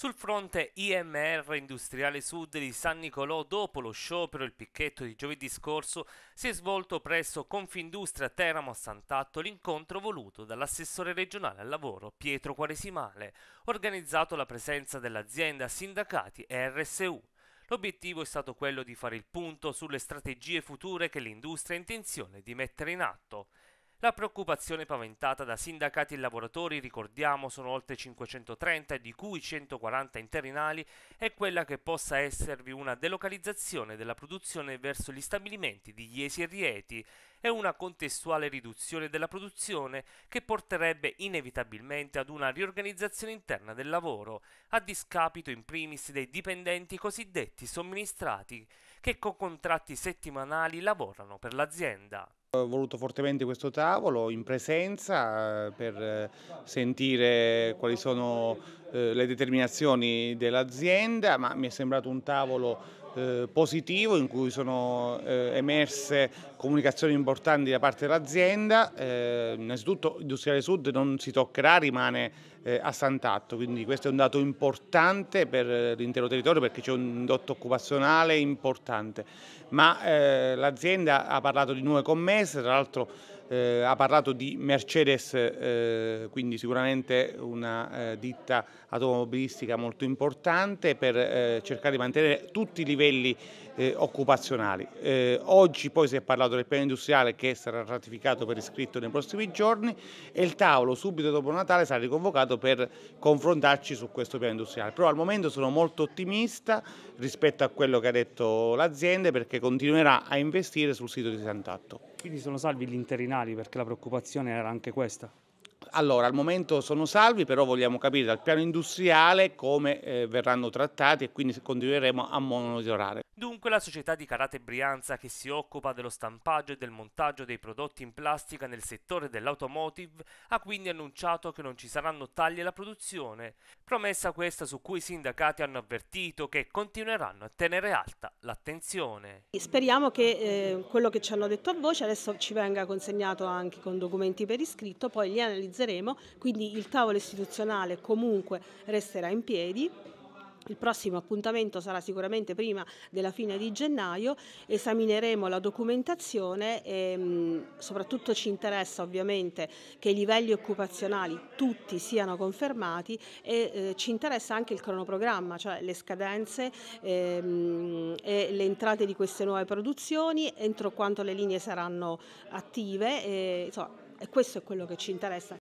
Sul fronte IMR Industriale Sud di San Nicolò, dopo lo sciopero e il picchetto di giovedì scorso, si è svolto presso Confindustria Teramo a Sant'Atto l'incontro voluto dall'assessore regionale al lavoro Pietro Quaresimale, organizzato alla presenza dell'azienda, sindacati e RSU. L'obiettivo è stato quello di fare il punto sulle strategie future che l'industria ha intenzione di mettere in atto. La preoccupazione paventata da sindacati e lavoratori, ricordiamo, sono oltre 530 di cui 140 interinali, è quella che possa esservi una delocalizzazione della produzione verso gli stabilimenti di Iesi e Rieti e una contestuale riduzione della produzione che porterebbe inevitabilmente ad una riorganizzazione interna del lavoro, a discapito in primis dei dipendenti cosiddetti somministrati, che con contratti settimanali lavorano per l'azienda. Ho voluto fortemente questo tavolo in presenza eh, per eh, sentire quali sono eh, le determinazioni dell'azienda, ma mi è sembrato un tavolo eh, positivo in cui sono eh, emerse comunicazioni importanti da parte dell'azienda. Eh, innanzitutto Industriale Sud non si toccherà, rimane eh, a Sant'Atto, quindi questo è un dato importante per eh, l'intero territorio perché c'è un dotto occupazionale importante. Ma l'azienda ha parlato di nuove commesse, tra l'altro eh, ha parlato di Mercedes, eh, quindi sicuramente una eh, ditta automobilistica molto importante per eh, cercare di mantenere tutti i livelli eh, occupazionali. Eh, oggi poi si è parlato del piano industriale che sarà ratificato per iscritto nei prossimi giorni e il tavolo subito dopo Natale sarà riconvocato per confrontarci su questo piano industriale. Però al momento sono molto ottimista rispetto a quello che ha detto l'azienda perché continuerà a investire sul sito di Sant'Atto. Quindi sono salvi gli interinali perché la preoccupazione era anche questa? Allora, al momento sono salvi, però vogliamo capire dal piano industriale come eh, verranno trattati e quindi continueremo a monitorare. Dunque la società di Karate Brianza che si occupa dello stampaggio e del montaggio dei prodotti in plastica nel settore dell'automotive ha quindi annunciato che non ci saranno tagli alla produzione, promessa questa su cui i sindacati hanno avvertito che continueranno a tenere alta l'attenzione. Speriamo che eh, quello che ci hanno detto a voce adesso ci venga consegnato anche con documenti per iscritto, poi li analizzeremo, quindi il tavolo istituzionale comunque resterà in piedi il prossimo appuntamento sarà sicuramente prima della fine di gennaio, esamineremo la documentazione e mm, soprattutto ci interessa ovviamente che i livelli occupazionali tutti siano confermati e eh, ci interessa anche il cronoprogramma, cioè le scadenze e, ehm, e le entrate di queste nuove produzioni, entro quanto le linee saranno attive. E, insomma, questo è quello che ci interessa.